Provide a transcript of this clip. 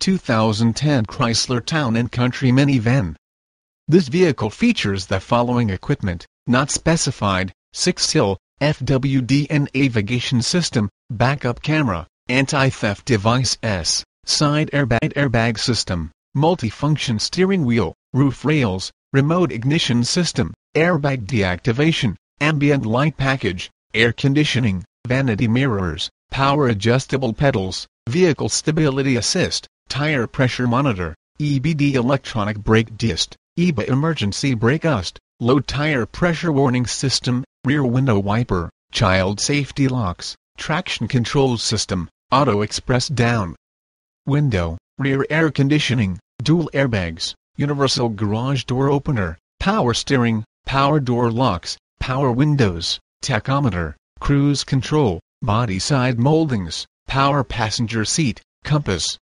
2010 Chrysler Town & Country minivan. This vehicle features the following equipment, not specified, 6-sill, FWD navigation system, backup camera, anti-theft device S, side airbag airbag system, multifunction steering wheel, roof rails, remote ignition system, airbag deactivation, ambient light package, air conditioning, vanity mirrors, power adjustable pedals, vehicle stability assist, tire pressure monitor, EBD electronic brake disc, EBA emergency brake ust, low tire pressure warning system, rear window wiper, child safety locks, traction control system, auto express down, window, rear air conditioning, dual airbags, universal garage door opener, power steering, power door locks, power windows, tachometer, cruise control, body side moldings, power passenger seat, compass,